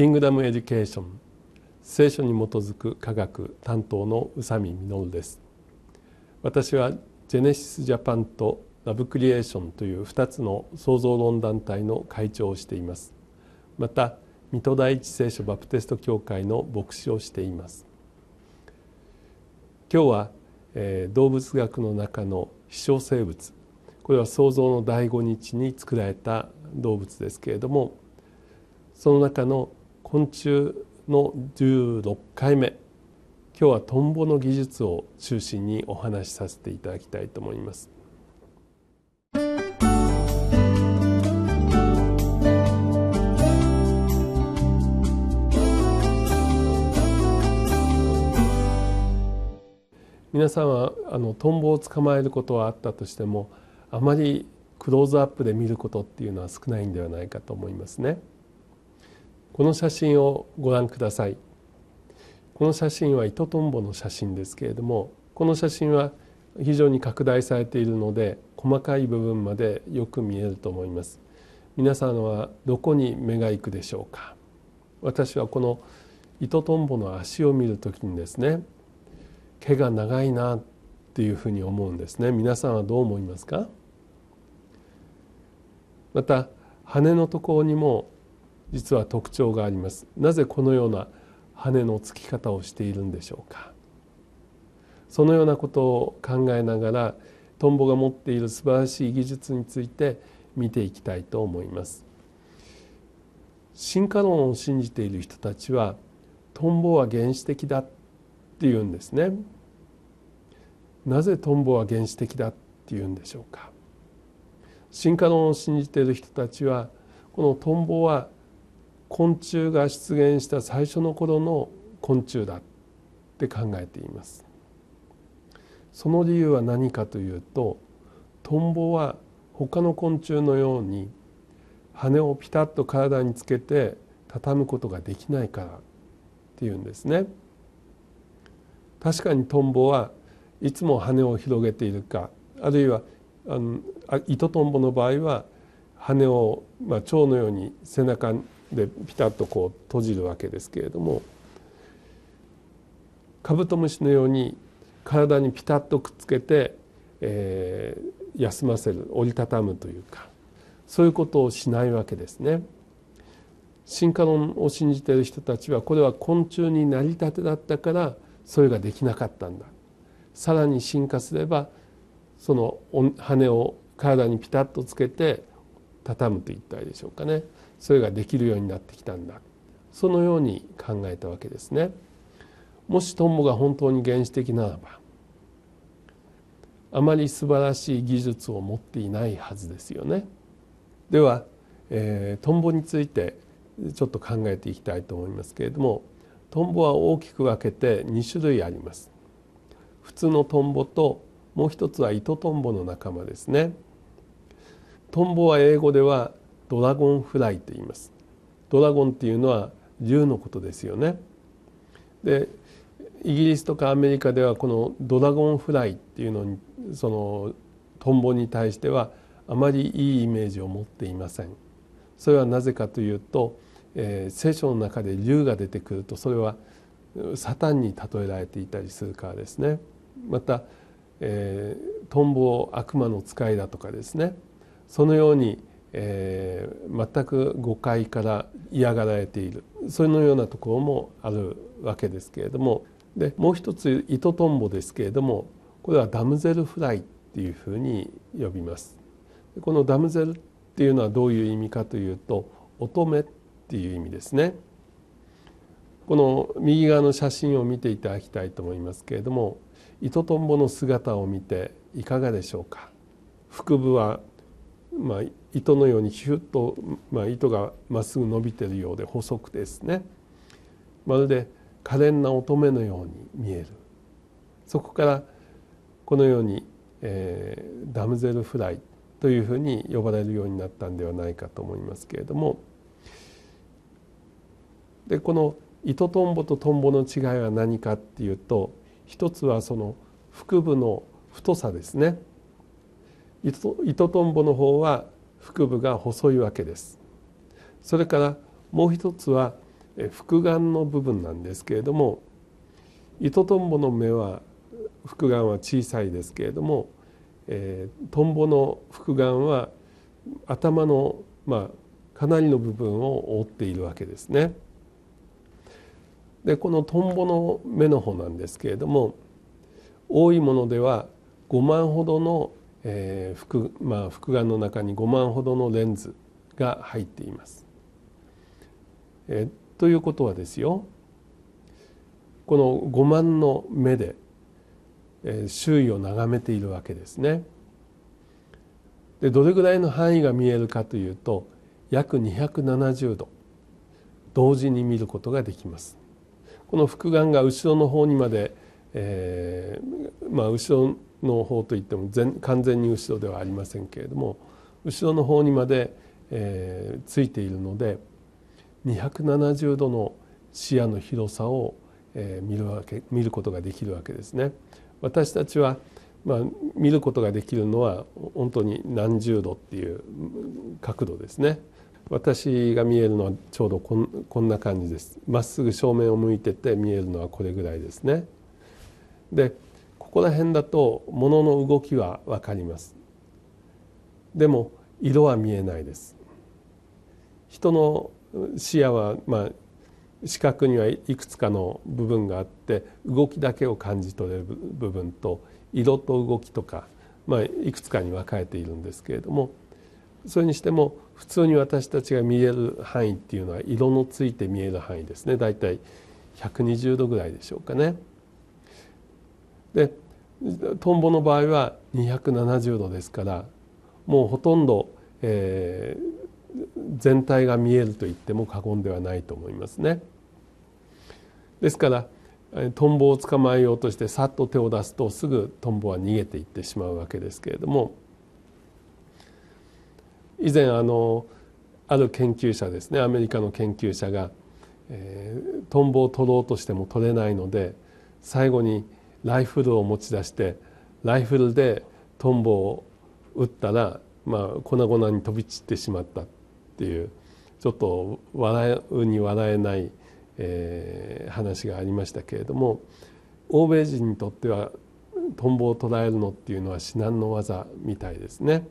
キングダムエデュケーション聖書に基づく科学担当の宇佐美実です私はジェネシスジャパンとラブクリエーションという2つの創造論団体の会長をしていますまた水戸第一聖書バプテスト教会の牧師をしています今日は、えー、動物学の中の飛翔生物これは創造の第5日に作られた動物ですけれどもその中の昆虫の16回目今日はトンボの技術を中心にお話しさせていただきたいと思います。皆さんはあのトンボを捕まえることはあったとしてもあまりクローズアップで見ることっていうのは少ないんではないかと思いますね。この写真をご覧くださいこの写真は糸とんぼの写真ですけれどもこの写真は非常に拡大されているので細かい部分までよく見えると思います皆さんはどこに目が行くでしょうか私はこの糸とんぼの足を見るときにですね毛が長いなっていうふうに思うんですね皆さんはどう思いますかまた羽のところにも実は特徴がありますなぜこのような羽のつき方をしているんでしょうかそのようなことを考えながらトンボが持っている素晴らしい技術について見ていきたいと思います進化論を信じている人たちはトンボは原始的だって言うんですねなぜトンボは原始的だって言うんでしょうか進化論を信じている人たちはこのトンボは昆虫が出現した最初の頃の昆虫だって考えていますその理由は何かというとトンボは他の昆虫のように羽をピタッと体につけて畳むことができないからっていうんですね確かにトンボはいつも羽を広げているかあるいはあの糸トンボの場合は羽を、まあ、蝶のように背中でピタッとこう閉じるわけですけれどもカブトムシのように体にピタッとくっつけて、えー、休ませる折りたたむというかそういうことをしないわけですね。進化論を信じている人たちはこれは昆虫になりたてだったからそれができなかったんださらに進化すればその羽を体にピタッとつけて畳むと言ったでしょうかねそれができるようになってきたんだそのように考えたわけですね。もしトンボが本当に原始的ならばあまり素晴らしい技術を持っていないはずですよね。では、えー、トンボについてちょっと考えていきたいと思いますけれどもトンボは大きく分けて2種類あります。普通のトンボともう一つは糸トンボの仲間ですね。トンボは英語ではドラゴンフライと言いますドラゴンっていうのは銃のことですよねでイギリスとかアメリカではこのドラゴンフライっていうのにそのトンボに対してはあまりいいイメージを持っていませんそれはなぜかというと、えー、聖書の中で竜が出てくるとそれはサタンに例えられていたりするからですねまた、えー、トンボを悪魔の使いだとかですねそのようにえー、全く誤解から嫌がられているそのようなところもあるわけですけれどもでもう一つ糸とんぼですけれどもこれはダムゼルフライっていうふうに呼びます。このダムゼルっていうのはどういう意味かというと乙女っていう意味ですね。この右側の写真を見ていただきたいと思いますけれども糸とんぼの姿を見ていかがでしょうか。腹部はまあ、糸のようにヒュッと、まあ、糸がまっすぐ伸びてるようで細くですねまるで可憐な乙女のように見えるそこからこのように、えー、ダムゼルフライというふうに呼ばれるようになったんではないかと思いますけれどもでこの糸とんぼととんぼの違いは何かっていうと一つはその腹部の太さですね糸とんぼの方は腹部が細いわけですそれからもう一つは腹眼の部分なんですけれども糸とんぼの目は腹眼は小さいですけれども、えー、トンボの腹眼は頭の、まあ、かなりの部分を覆っているわけですね。でこのトンボの目の方なんですけれども多いものでは5万ほどのえー複まあ、複眼の中に5万ほどのレンズが入っています。えー、ということはですよこの5万の目で、えー、周囲を眺めているわけですね。でどれぐらいの範囲が見えるかというと約270度同時に見ることができます。この複眼が後ろの方にまで、えーまあ、後ろ農法といっても全完全に後ろではありませんけれども後ろの方にまで、えー、ついているので270度の視野の広さを、えー、見るわけ見ることができるわけですね。私たちはまあ、見ることができるのは本当に何十度っていう角度ですね私が見えるのはちょうどこんこんな感じですまっすぐ正面を向いてて見えるのはこれぐらいですねでここら辺だと物の動きは分かりますでも色は見えないです人の視野はまあ視覚にはいくつかの部分があって動きだけを感じ取れる部分と色と動きとか、まあ、いくつかに分かれているんですけれどもそれにしても普通に私たちが見える範囲っていうのは色のついて見える範囲ですね大体120度ぐらいでしょうかね。でトンボの場合は270度ですからもうほとんど、えー、全体が見えると言っても過言ではないと思いますね。ですからトンボを捕まえようとしてさっと手を出すとすぐトンボは逃げていってしまうわけですけれども以前あのある研究者ですねアメリカの研究者が、えー、トンボを取ろうとしても取れないので最後に「ライフルを持ち出してライフルでトンボを撃ったら、まあ、粉々に飛び散ってしまったっていうちょっと笑うに笑えない、えー、話がありましたけれども欧米人にとってはトンボを捕らえるのっていうのは至難の技みたいですね。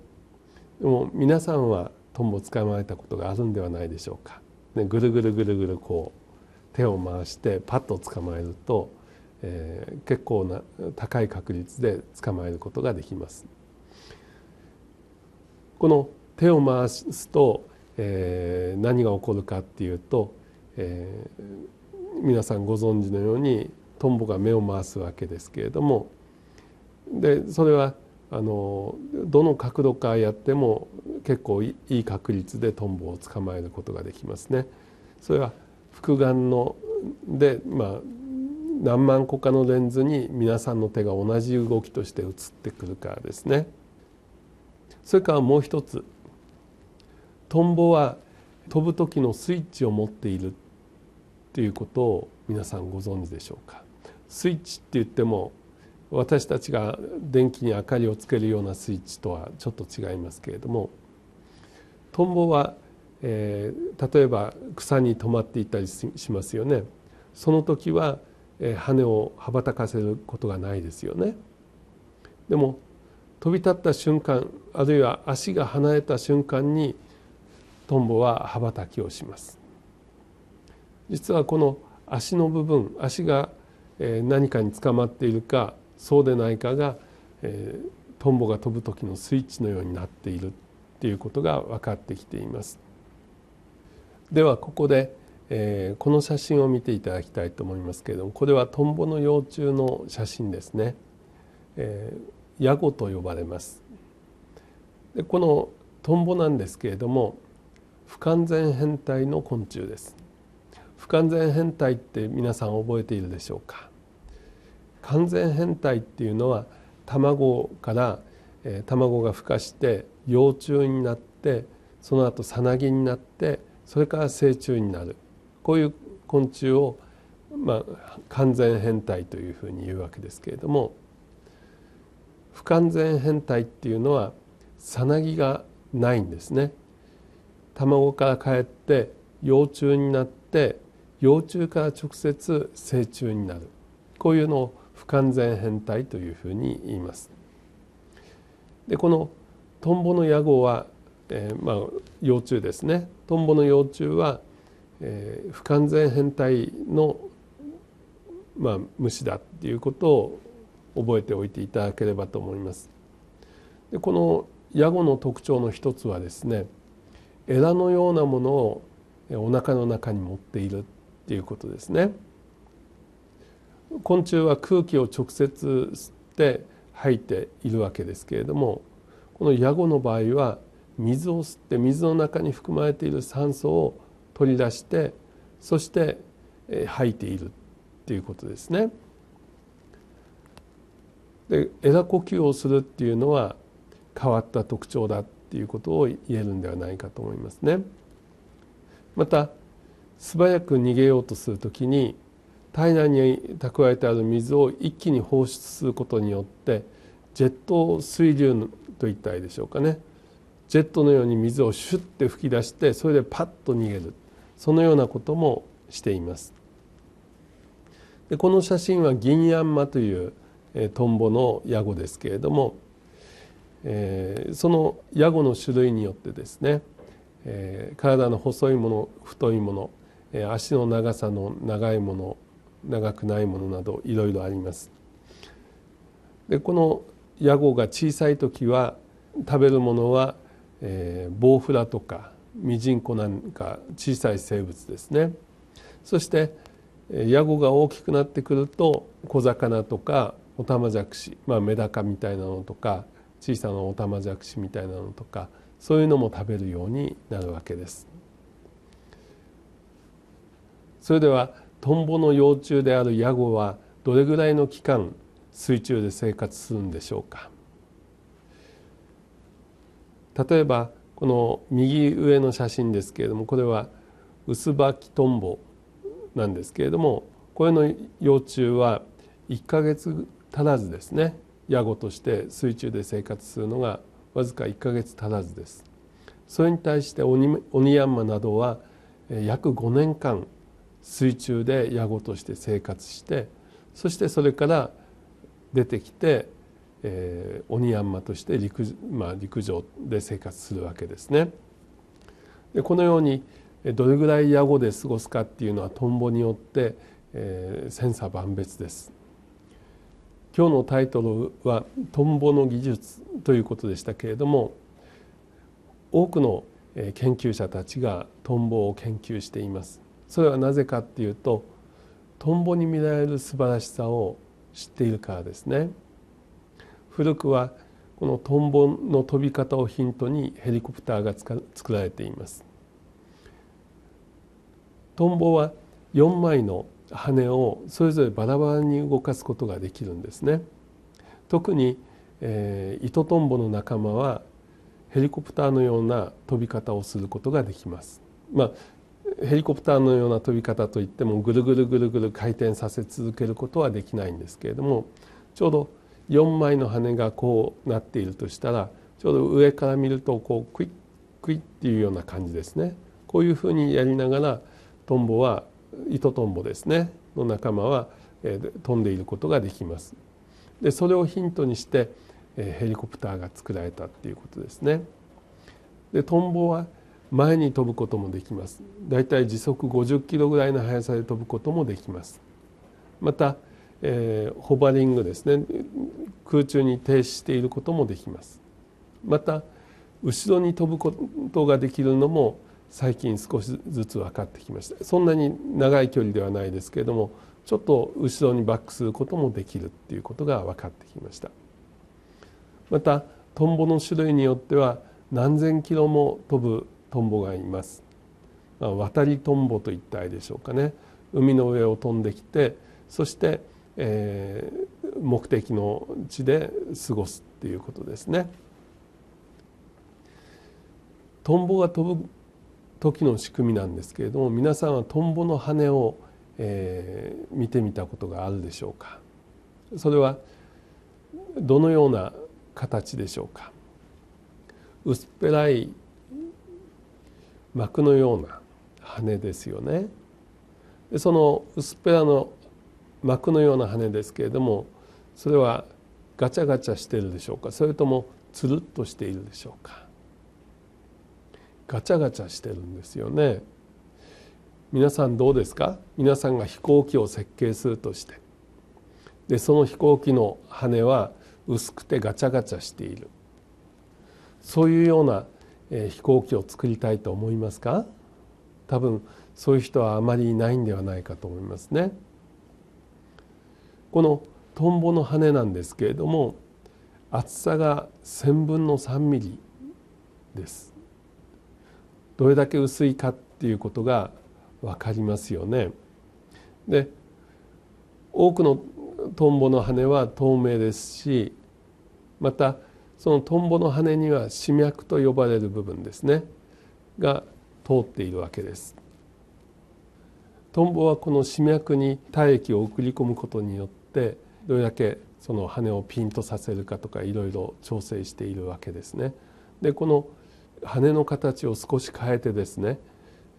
でも皆さんはトンボを捕まえたことがあるんではないでしょうか。ね、ぐるぐるぐるぐるこう手を回してパッと捕まえるとえー、結構な高い確率で捕まえることができますこの手を回すと、えー、何が起こるかっていうと、えー、皆さんご存知のようにトンボが目を回すわけですけれどもでそれはあのどの角度からやっても結構いい確率でトンボを捕まえることができますね。それは複眼ので、まあ、何万個かのレンズに皆さんの手が同じ動きとして映ってくるからですねそれからもう一つトンボは飛ぶ時のスイッチを持っているっていうことを皆さんご存知でしょうかスイッチって言っても私たちが電気に明かりをつけるようなスイッチとはちょっと違いますけれどもトンボは、えー、例えば草に止まっていたりしますよねその時は羽を羽ばたかせることがないですよね。でも飛び立った瞬間あるいは足が離れた瞬間にトンボは羽ばたきをします。実はこの足の部分足が何かにつかまっているかそうでないかがトンボが飛ぶ時のスイッチのようになっているっていうことが分かってきています。ではここでえー、この写真を見ていただきたいと思いますけれどもこれはトンボの幼虫の写真ですね、えー、ヤゴと呼ばれますでこのトンボなんですけれども不完全変態の昆虫です不完全変態って皆さん覚えているでしょうか完全変態っていうのは卵から、えー、卵が孵化して幼虫になってその後さなぎになってそれから成虫になるこういう昆虫を、まあ、完全変態というふうに言うわけですけれども不完全変態っていうのはさなぎがないんですね。卵からかえって幼虫になって幼虫から直接成虫になるこういうのを不完全変態というふうに言います。でこのトンボの野号は、えー、まあ幼虫ですねトンボの幼虫はえー、不完全変態の、まあ、虫だっていうことを覚えておいていただければと思います。でこのヤゴの特徴の一つはですね枝のようなものをお腹の中に持っているっていうことですね。昆虫は空気を直接吸って吐いているわけですけれどもこのヤゴの場合は水を吸って水の中に含まれている酸素を取り出してそして吐いているっていうことですね。で枝呼吸をするっていうのは変わった特徴だっていうことを言えるんではないかと思いますね。また素早く逃げようとするときに体内に蓄えてある水を一気に放出することによってジェット水流といったいでしょうかねジェットのように水をシュッて吹き出してそれでパッと逃げるそのようなこともしていますでこの写真はギンヤンマというトンボのヤゴですけれども、えー、そのヤゴの種類によってですね、えー、体の細いもの太いもの、足の長さの長いもの長くないものなどいろいろありますでこのヤゴが小さい時は食べるものは、えー、ボウフラとかミジンコなんか小さい生物ですねそしてヤゴが大きくなってくると小魚とかオタマジャクシ、まあ、メダカみたいなのとか小さなオタマジャクシみたいなのとかそういうのも食べるようになるわけですそれではトンボの幼虫であるヤゴはどれぐらいの期間水中で生活するんでしょうか例えばこの右上の写真ですけれどもこれはウスバキトンボなんですけれどもこれの幼虫は1ヶ月足らずですねヤゴとして水中で生活するのがわずか1ヶ月足らずですそれに対してオニオニヤンマなどは約5年間水中でヤゴとして生活してそしてそれから出てきてえニヤンマとして陸,、まあ、陸上で生活するわけですね。でこのようにどれぐらい野後で過ごすかっていうのはトンボによって、えー、千差万別です。今日のタイトルは「トンボの技術」ということでしたけれども多くの研究者たちがトンボを研究しています。それはなぜかっていうとトンボに見られる素晴らしさを知っているからですね。古くはこのトンボの飛び方をヒントにヘリコプターが作られていますトンボは4枚の羽をそれぞれバラバラに動かすことができるんですね特に、えー、イトトンボの仲間はヘリコプターのような飛び方をすることができますまあヘリコプターのような飛び方といってもぐるぐるぐるぐる回転させ続けることはできないんですけれどもちょうど4枚の羽がこうなっているとしたらちょうど上から見るとこうクイックイッっていうような感じですねこういうふうにやりながらトンボは糸トンボですねの仲間は飛んでいることができます。でそれをヒントにしてヘリコプターが作られたっていうことですね。でトンボは前に飛ぶこともできます。だいたい時速50キロぐらいの速さで飛ぶこともできます。またえー、ホバリングですね空中に停止していることもできますまた後ろに飛ぶことができるのも最近少しずつ分かってきましたそんなに長い距離ではないですけれどもちょっと後ろにバックすることもできるっていうことが分かってきましたまたトンボの種類によっては何千キロも飛ぶトンボがいます、まあ、渡りトンボといったあでしょうかね海の上を飛んできてそしてえー、目的の地で過ごすっていうことですね。トンボが飛ぶ時の仕組みなんですけれども皆さんはトンボの羽を、えー、見てみたことがあるでしょうかそれはどのような形でしょうか薄っぺらい膜のような羽ですよねその薄っぺらの膜のような羽ですけれどもそれはガチャガチャしているでしょうかそれともつるっとしているでしょうかガチャガチャしてるんですよね皆さんどうですか皆さんが飛行機を設計するとしてでその飛行機の羽は薄くてガチャガチャしているそういうような飛行機を作りたいと思いますか多分そういう人はあまりいないんではないかと思いますね。このトンボの羽なんですけれども厚さが1,000分の3ミリですどれだけ薄いかっていうことが分かりますよね。で多くのトンボの羽は透明ですしまたそのトンボの羽には歯脈と呼ばれる部分ですねが通っているわけです。トンボはこの脂脈に体液を送り込むことによってどれだけその羽をピンとさせるかとかいろいろ調整しているわけですね。でこの羽の形を少し変えてですね、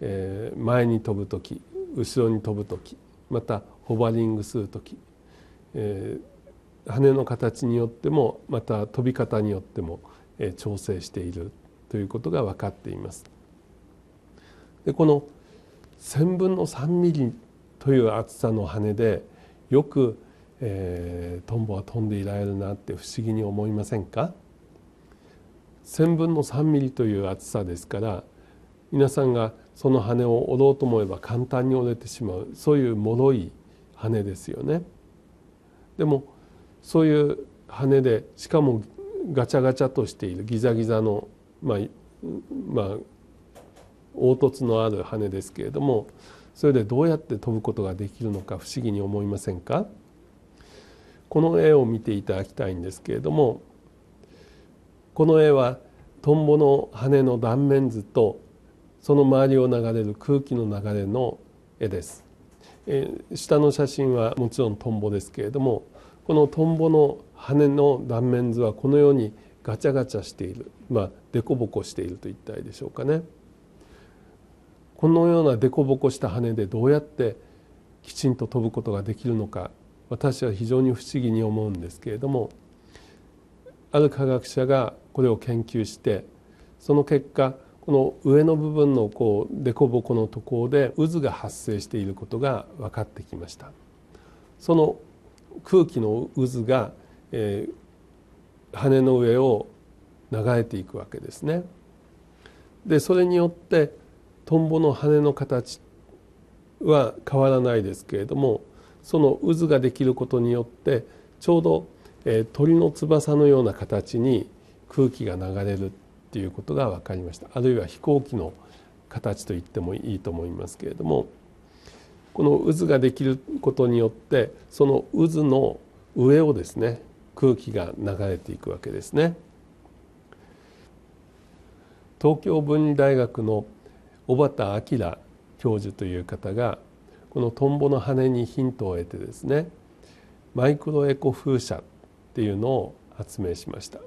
えー、前に飛ぶ時後ろに飛ぶ時またホバリングする時、えー、羽の形によってもまた飛び方によっても、えー、調整しているということが分かっています。でこの1,000分の3ミリという厚さの羽でよく、えー、トンボは飛んでいられるなって不思議に思いませんか ?1,000 分の3ミリという厚さですから皆さんがその羽を折ろうと思えば簡単に折れてしまうそういう脆い羽ですよね。でもそういう羽でしかもガチャガチャとしているギザギザの、まあ、まあ、凹凸のある羽ですけれどもそれでどうやって飛ぶことができるのか不思議に思いませんかこの絵を見ていただきたいんですけれどもこの絵はトンボの羽の断面図とその周りを流れる空気の流れの絵です、え下の写真はもちろんトンボですけれどもこのトンボの羽の断面図はこのようにガチャガチャしているまあ凸凹しているといったでしょうかね。このような凸凹した羽でどうやってきちんと飛ぶことができるのか私は非常に不思議に思うんですけれどもある科学者がこれを研究してその結果この上の部分のこう凸凹のところで渦が発生していることが分かってきましたその空気の渦が、えー、羽の上を流れていくわけですねでそれによってトンボの羽の形は変わらないですけれどもその渦ができることによってちょうど、え鳥の翼のような形に空気が流れるっていうことが分かりましたあるいは飛行機の形と言ってもいいと思いますけれどもこの渦ができることによってその渦の上をですね空気が流れていくわけですね。東京文理大学の小畑明教授という方がこのトンボの羽にヒントを得てですねマイクロエコ風車っていうのを発明しました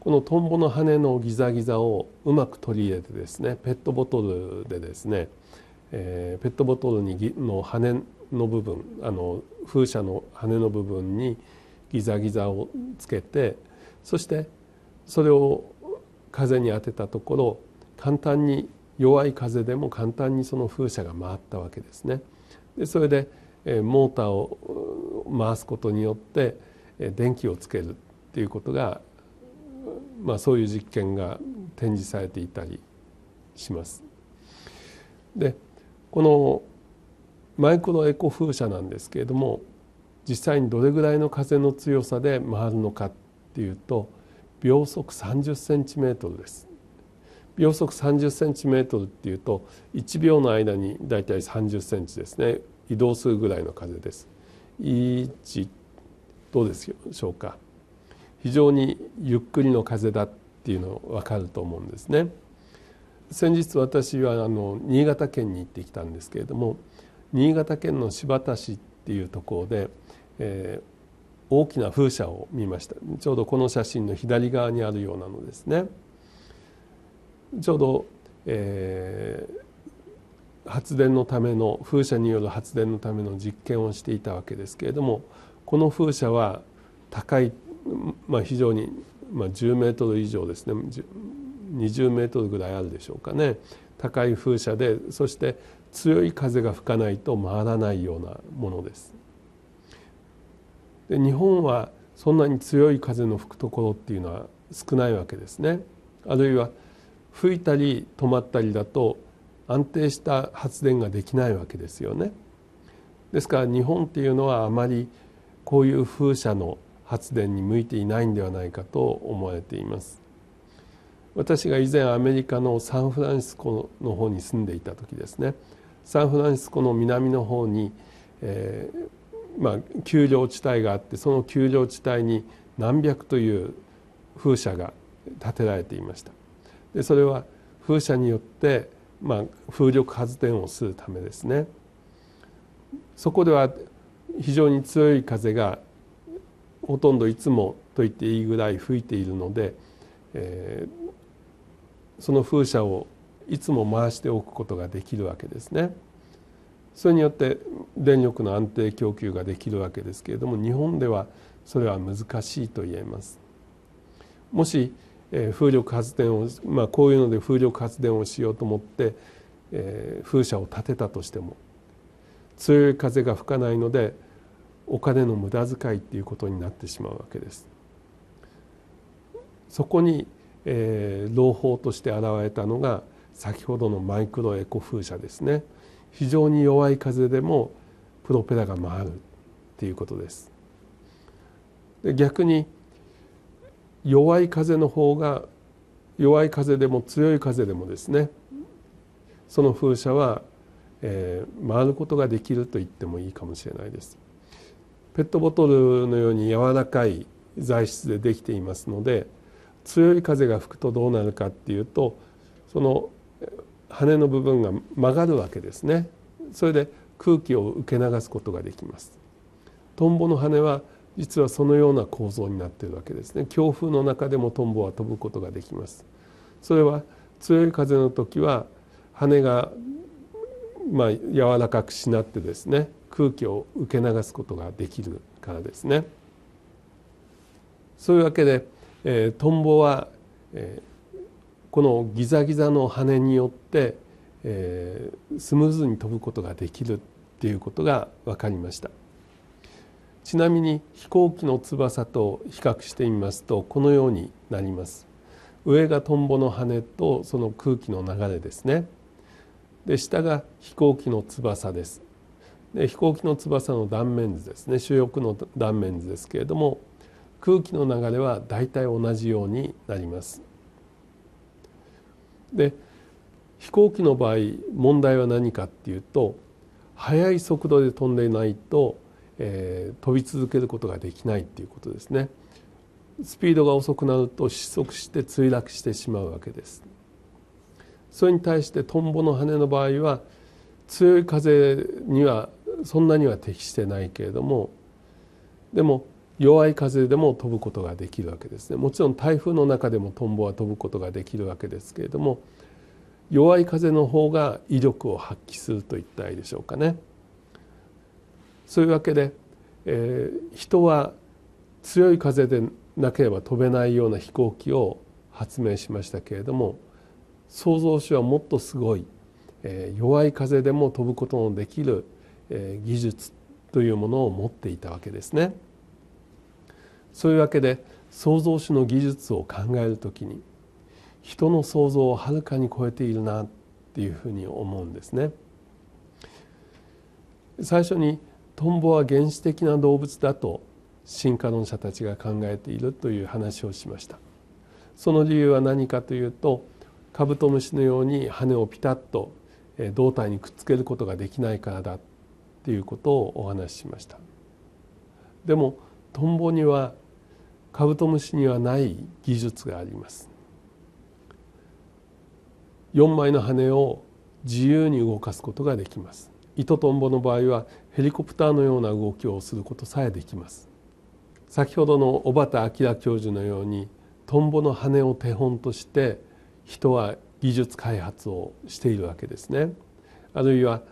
このトンボの羽のギザギザをうまく取り入れてですねペットボトルでですね、えー、ペットボトルにの羽の部分あの風車の羽の部分にギザギザをつけてそしてそれを風に当てたところ簡単に弱い風でも簡単にその風車が回ったわけですね。でそれでモーターを回すことによって電気をつけるっていうことが、まあ、そういう実験が展示されていたりします。でこのマイクロエコ風車なんですけれども実際にどれぐらいの風の強さで回るのかっていうと秒速30センチメートルです秒速 30cm っていうと1秒の間にだいたい 30cm ですね移動するぐらいの風です。1どうでしょうか非常にゆっくりの風だっていうの分かると思うんですね。先日私はあの新潟県に行ってきたんですけれども新潟県の新発田市っていうところで、えー、大きな風車を見ましたちょうどこの写真の左側にあるようなのですね。ちょうど、えー、発電のための風車による発電のための実験をしていたわけですけれどもこの風車は高い、まあ、非常に、まあ、10メートル以上ですね20メートルぐらいあるでしょうかね高い風車でそして強い風が吹かないと回らないようなものです。で日本はそんなに強い風の吹くところっていうのは少ないわけですね。あるいは吹いたり止まったりだと安定した発電ができないわけですよね。ですから日本っていうのはあまりこういう風車の発電に向いていないんではないかと思われています。私が以前アメリカのサンフランシスコの方に住んでいた時ですねサンフランシスコの南の方に、えー、まあ、丘陵地帯があってその丘陵地帯に何百という風車が建てられていました。でそれは風車によって、まあ、風力発電をするためですねそこでは非常に強い風がほとんどいつもと言っていいぐらい吹いているので、えー、その風車をいつも回しておくことができるわけですね。それによって電力の安定供給ができるわけですけれども日本ではそれは難しいと言えます。もし風力発電を、まあ、こういうので風力発電をしようと思って、え風車を建てたとしても強い風が吹かないのでお金の無駄遣いっていうことになってしまうわけです。そこに、えー、朗報として現れたのが先ほどのマイクロエコ風車ですね非常に弱い風でもプロペラが回るっていうことです。逆に弱い風の方が弱い風でも強い風でもですねその風車は、えー、回ることができると言ってもいいかもしれないです。ペットボトルのように柔らかい材質でできていますので強い風が吹くとどうなるかっていうとその羽の部分が曲がるわけですねそれで空気を受け流すことができますトンボの羽は実はそのような構造になっているわけですね強風の中でもトンボは飛ぶことができますそれは強い風の時は羽がまあ柔らかくしなってですね空気を受け流すことができるからですねそういうわけで、えー、トンボは、えー、このギザギザの羽によって、えー、スムーズに飛ぶことができるっていうことが分かりました。ちなみに飛行機の翼と比較してみますとこのようになります上がトンボの羽とその空気の流れですねで下が飛行機の翼ですで飛行機の翼の断面図ですね主翼の断面図ですけれども空気の流れはだいたい同じようになりますで飛行機の場合問題は何かっていうと速い速度で飛んでいないとえー、飛び続けることができないっていうことですねスピードが遅くなると失速して墜落してしまうわけですそれに対してトンボの羽の場合は強い風にはそんなには適してないけれどもでも弱い風でも飛ぶことができるわけですねもちろん台風の中でもトンボは飛ぶことができるわけですけれども弱い風の方が威力を発揮するといったらいいでしょうかね。そういうわけで、えー、人は強い風でなければ飛べないような飛行機を発明しましたけれども創造主はもっとすごい、えー、弱い風でも飛ぶことのできる、えー、技術というものを持っていたわけですね。そういうわけで創造主の技術を考えるときに人の想像をはるかに超えているなっていうふうに思うんですね。最初にトンボは原始的な動物だと進化論者たちが考えているという話をしましたその理由は何かというとカブトムシのように羽をピタッと胴体にくっつけることができないからだっていうことをお話ししましたでもトンボにはカブトムシにはない技術があります4枚の羽を自由に動かすことができます糸トンボの場合はヘリコプターのような動きをすることさえできます先ほどの小畑明教授のようにトンボの羽を手本として人は技術開発をしているわけですねあるいは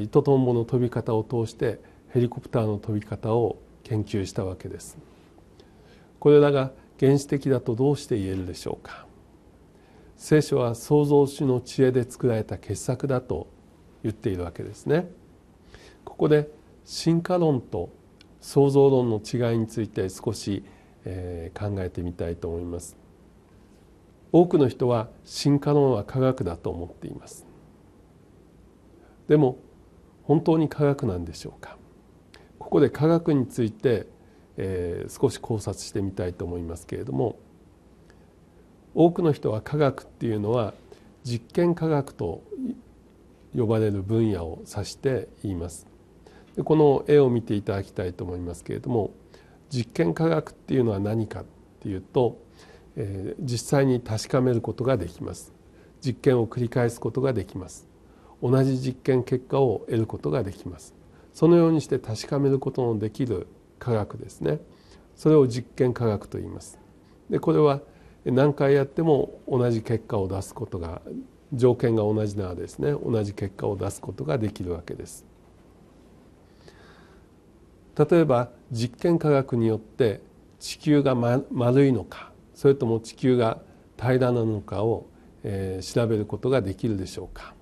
糸トンボの飛び方を通してヘリコプターの飛び方を研究したわけですこれらが原始的だとどうして言えるでしょうか聖書は創造主の知恵で作られた傑作だと言っているわけですね。ここで進化論と創造論の違いについて少し、えー、考えてみたいと思います多くの人は進化論は科学だと思っていますでも本当に科学なんでしょうかここで科学について、えー、少し考察してみたいと思いますけれども多くの人は科学っていうのは実験科学と呼ばれる分野を指して言いますこの絵を見ていただきたいと思いますけれども実験科学っていうのは何かっていうと、えー、実際に確かめることができます実験を繰り返すことができます同じ実験結果を得ることができますそのようにして確かめることのできる科学ですねそれを実験科学と言いますでこれは何回やっても同じ結果を出すことが条件が同じならですね同じ結果を出すことができるわけです。例えば実験科学によって地球が丸いのかそれとも地球が平らなのかを、え調べることができるでしょうか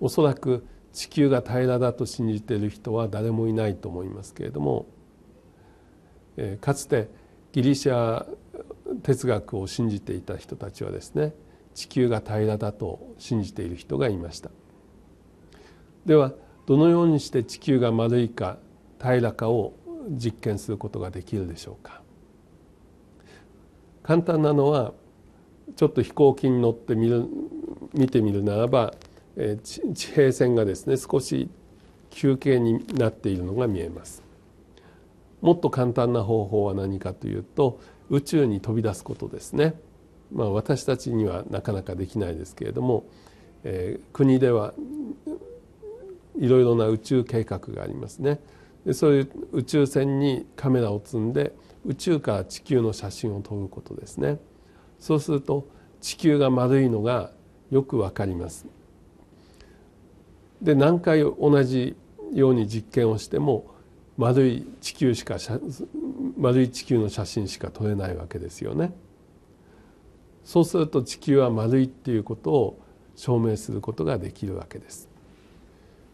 おそらく地球が平らだと信じている人は誰もいないと思いますけれども、えー、かつてギリシャ哲学を信じていた人たちはですね地球が平らだと信じている人がいましたではどのようにして地球が丸いか平らかを実験することができるでしょうか簡単なのはちょっと飛行機に乗ってみる見てみるならば、え地平線がですね少し休憩になっているのが見えますもっと簡単な方法は何かというと宇宙に飛び出すことですね、まあ、私たちにはなかなかできないですけれども、えー、国ではいろいろな宇宙計画がありますね。でそういう宇宙船にカメラを積んで宇宙から地球の写真を撮ることですねそうすると地球が丸いのがよくわかりますで何回同じように実験をしても丸い地球しか丸い地球の写真しか撮れないわけですよねそうすると地球は丸いっていうことを証明することができるわけです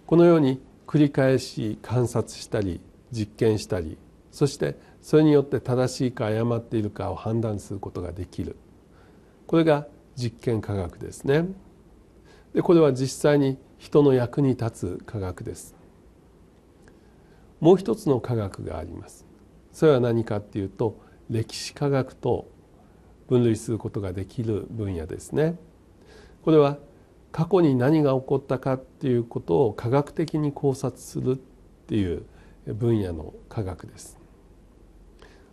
このように繰り返し観察したり実験したりそしてそれによって正しいか誤っているかを判断することができるこれが実験科学ですねでこれは実際に人の役に立つ科学ですもう一つの科学がありますそれは何かっていうと歴史科学と分類することができる分野ですねこれは過去に何が起こったかっていうことを科学的に考察するっていう分野の科学です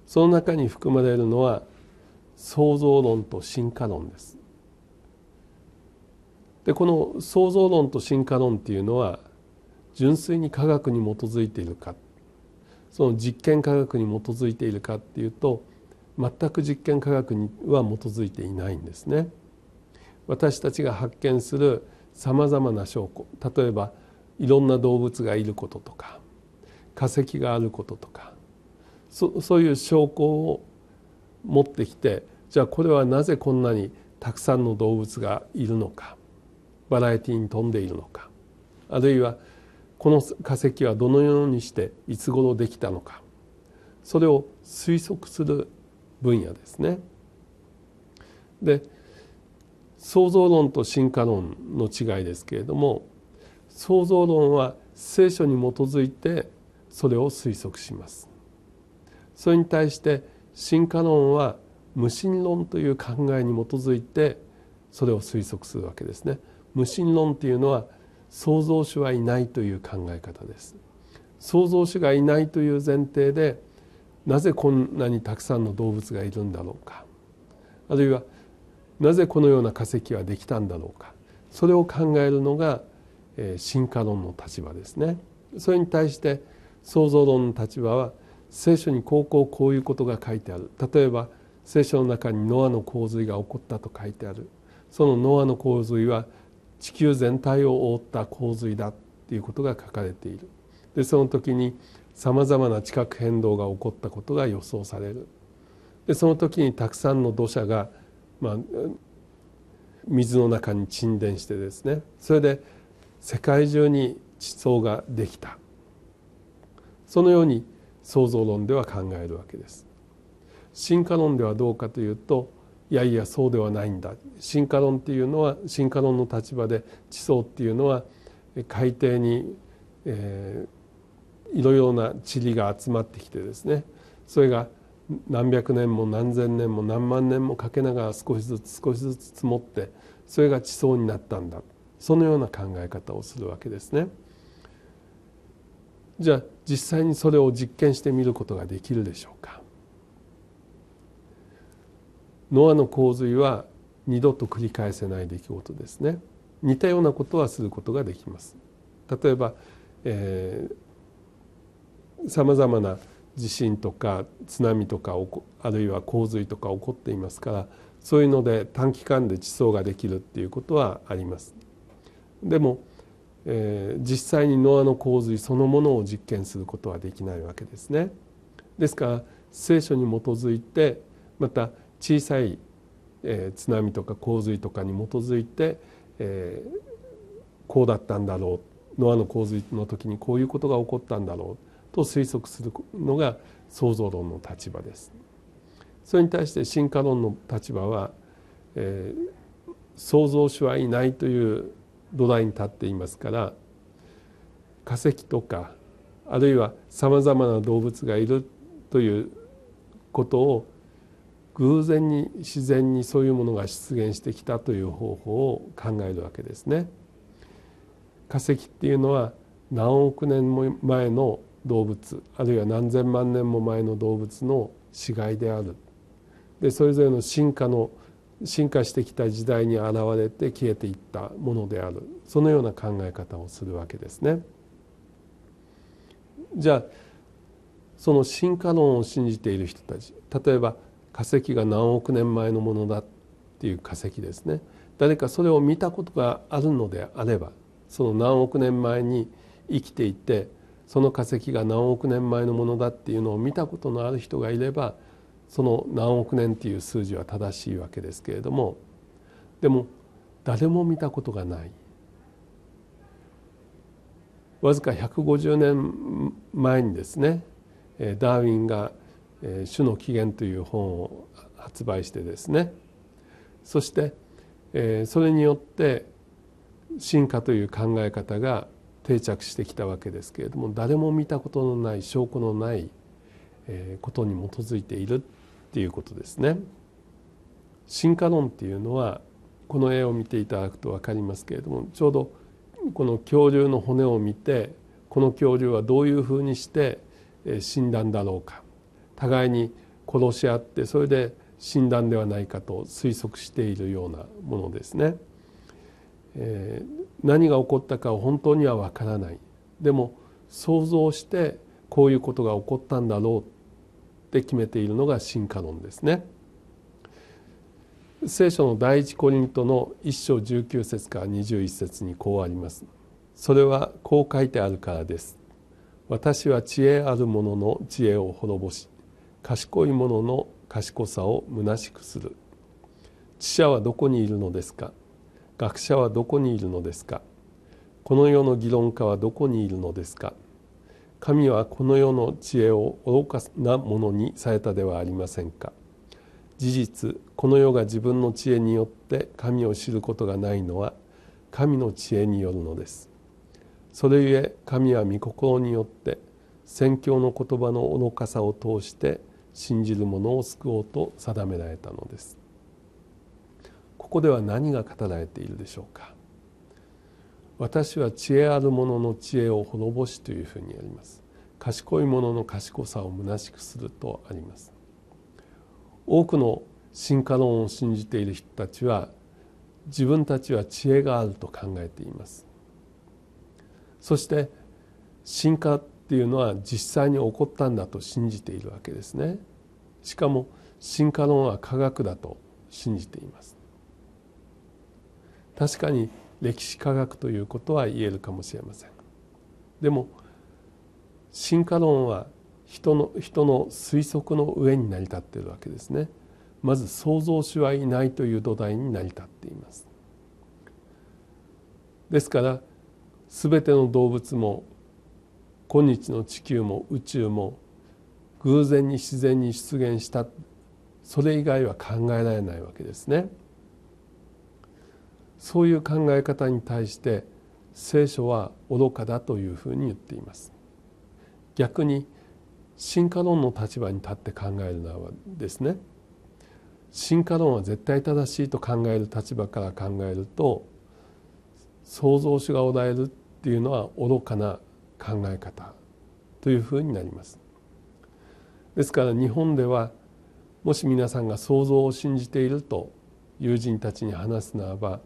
その中に含まれるのは創造論と進化論ですでこの創造論と進化論っていうのは純粋に科学に基づいているかその実験科学に基づいているかっていうと全く実験科学には基づいていないんですね。私たちが発見するさまざまな証拠例えばいろんな動物がいることとか化石があることとかそういう証拠を持ってきてじゃあこれはなぜこんなにたくさんの動物がいるのかバラエティに富んでいるのかあるいはこの化石はどのようにしていつ頃できたのかそれを推測する分野ですね。で創造論と進化論の違いですけれども創造論は聖書に基づいてそれを推測しますそれに対して進化論は無神論という考えに基づいてそれを推測するわけですね無神論というのは創造主はいないという考え方です創造主がいないという前提でなぜこんなにたくさんの動物がいるんだろうかあるいはなぜこのような化石はできたんだろうかそれを考えるのが進化論の立場ですねそれに対して創造論の立場は聖書にこうこうこういうことが書いてある例えば聖書の中にノアの洪水が起こったと書いてあるそのノアの洪水は地球全体を覆った洪水だっていうことが書かれているでその時にさまざまな地殻変動が起こったことが予想されるでその時にたくさんの土砂がまあ、水の中に沈殿してですねそれで世界中に地層ができたそのように創造論では考えるわけです。進化論ではどうかというといやいやそうではないんだ進化論っていうのは進化論の立場で地層っていうのは海底に、えー、いろいろな塵が集まってきてですねそれが何百年も何千年も何万年もかけながら少しずつ少しずつ積もってそれが地層になったんだそのような考え方をするわけですね。じゃあ実際にそれを実験してみることができるでしょうか。ノアの洪水は二度と繰り返せない出来事ですね。似たようなことはすることができます。例えばさまざまな地震とか津波とかあるいは洪水とか起こっていますからそういうので短期間で地層ができるっていうことはあります。でも、えー、実際にノアの洪水そのものを実験することはできないわけですね。ですから聖書に基づいてまた小さい、えー、津波とか洪水とかに基づいて、えー、こうだったんだろうノアの洪水の時にこういうことが起こったんだろうと推測するのが創造論の立場です。それに対して進化論の立場は、えー、創造主はいないという土台に立っていますから化石とかあるいはさまざまな動物がいるということを偶然に自然にそういうものが出現してきたという方法を考えるわけですね。化石っていうのは何億年も前の動物あるいは何千万年も前の動物の死骸であるでそれぞれの進化の進化してきた時代に現れて消えていったものであるそのような考え方をするわけですね。じゃあその進化論を信じている人たち例えば化石が何億年前のものだっていう化石ですね誰かそれを見たことがあるのであればその何億年前に生きていてその化石が何億年前のものだっていうのを見たことのある人がいればその何億年っていう数字は正しいわけですけれどもでも誰も見たことがないわずか150年前にですねダーウィンが「種の起源」という本を発売してですねそしてそれによって進化という考え方が定着してきたわけですけれども誰も見たことのない証拠のないことに基づいているっていうことですね。進化論っていうのはこの絵を見ていただくと分かりますけれどもちょうどこの恐竜の骨を見てこの恐竜はどういうふうにして死んだんだろうか互いに殺し合ってそれで死んだんではないかと推測しているようなものですね。えー何が起こったかを本当にはわからないでも想像してこういうことが起こったんだろうって決めているのが進化論ですね。聖書の第一コリントの1章19節から21節にこうあります。それはこう書いてあるからです。私は知恵ある者の知恵を滅ぼし賢い者の賢さを虚しくする。知者はどこにいるのですか学者はどこにいるのですかこの世の議論家はどこにいるのですか神はこの世の知恵を愚かなものにされたではありませんか事実この世が自分の知恵によって神を知ることがないのは神の知恵によるのですそれゆえ神は御心によって宣教の言葉の愚かさを通して信じる者を救おうと定められたのですここでは何が語られているでしょうか私は知恵ある者の知恵を滅ぼしというふうにあります賢い者の賢さを虚しくするとあります多くの進化論を信じている人たちは自分たちは知恵があると考えていますそして進化っていうのは実際に起こったんだと信じているわけですねしかも進化論は科学だと信じています確かに歴史科学ということは言えるかもしれませんでも進化論は人の人の推測の上に成り立っているわけですねまず創造主はいないという土台に成り立っていますですから全ての動物も今日の地球も宇宙も偶然に自然に出現したそれ以外は考えられないわけですね。そういう考え方に対して聖書は愚かだというふうに言っています逆に進化論の立場に立って考えるのはですね進化論は絶対正しいと考える立場から考えると創造主がおられるっていうのは愚かな考え方というふうになりますですから日本ではもし皆さんが想像を信じていると友人たちに話すならば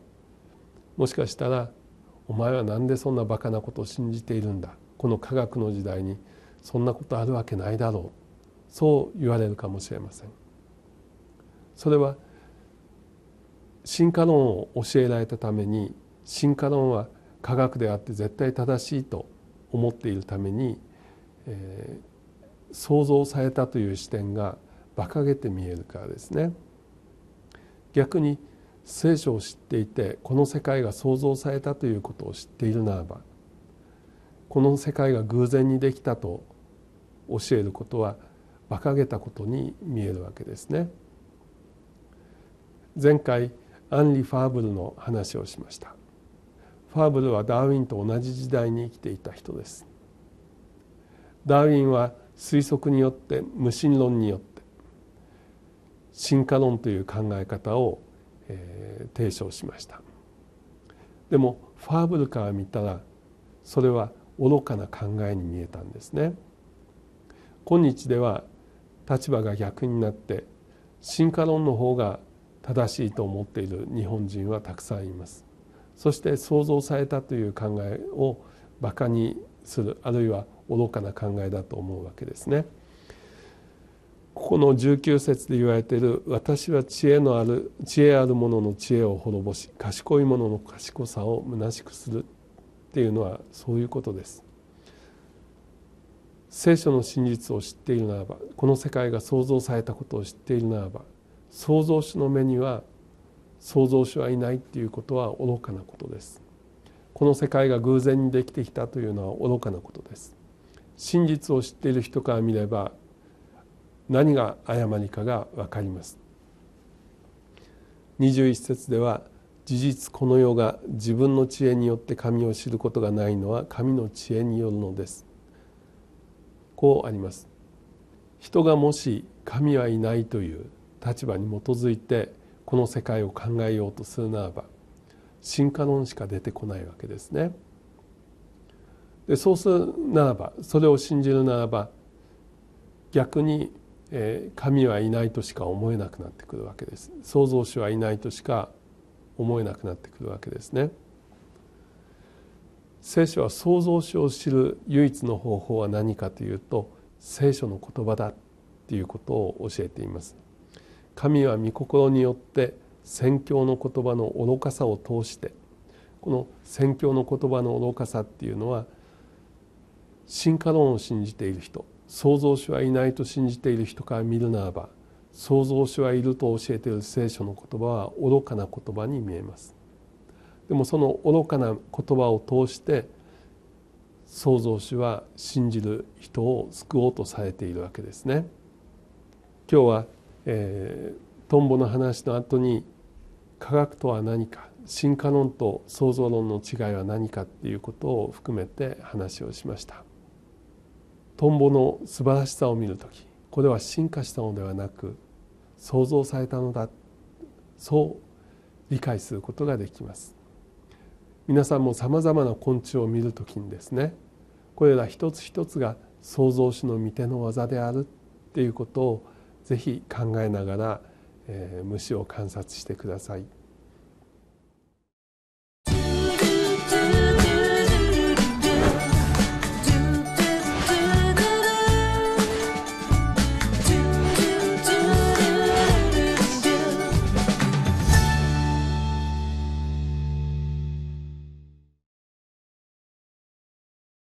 もしかしたら「お前は何でそんなバカなことを信じているんだこの科学の時代にそんなことあるわけないだろう」そう言われるかもしれません。それは進化論を教えられたために進化論は科学であって絶対正しいと思っているために、えー、されたという視点が馬鹿げて見えるからですね。逆に聖書を知っていてこの世界が創造されたということを知っているならばこの世界が偶然にできたと教えることは馬鹿げたことに見えるわけですね。前回アンリ・ファーブルの話をしました。ファーブルはダーウィンと同じ時代に生きていた人です。ダーウィンは推測によって無神論によって進化論という考え方を提唱しましたでもファーブルから見たらそれは愚かな考えに見えたんですね今日では立場が逆になって進化論の方が正しいと思っている日本人はたくさんいますそして創造されたという考えをバカにするあるいは愚かな考えだと思うわけですね。ここの19節で言われている「私は知恵のある知恵ある者の知恵を滅ぼし賢い者の賢さを虚しくする」っていうのはそういうことです。聖書の真実を知っているならばこの世界が創造されたことを知っているならば創造主の目には創造主はいないっていうことは愚かなことですこの世界が偶然にできてきたというのは愚かなことです真実を知っている人から見れば何が誤りかが分かります21節では事実この世が自分の知恵によって神を知ることがないのは神の知恵によるのですこうあります人がもし神はいないという立場に基づいてこの世界を考えようとするならば進化論しか出てこないわけですねでそうするならばそれを信じるならば逆に神はいないとしか思えなくなってくるわけです創造主はいないとしか思えなくなってくるわけですね聖書は創造主を知る唯一の方法は何かというと聖書の言葉だっていうことを教えています神は御心によって宣教の言葉の愚かさを通してこの宣教の言葉の愚かさっていうのは進化論を信じている人創造主はいないと信じている人から見るならば創造主はいると教えている聖書の言葉は愚かな言葉に見えますでもその愚かな言葉を通して創造主は信じる人を救おうとされているわけですね今日は、えー、トンボの話の後に科学とは何か進化論と創造論の違いは何かっていうことを含めて話をしました。トンボの素晴らしさを見る時これは進化したのではなく創造されたのだそう理解することができます皆さんもさまざまな昆虫を見る時にですねこれら一つ一つが創造主の御手の技であるっていうことをぜひ考えながら、えー、虫を観察してください。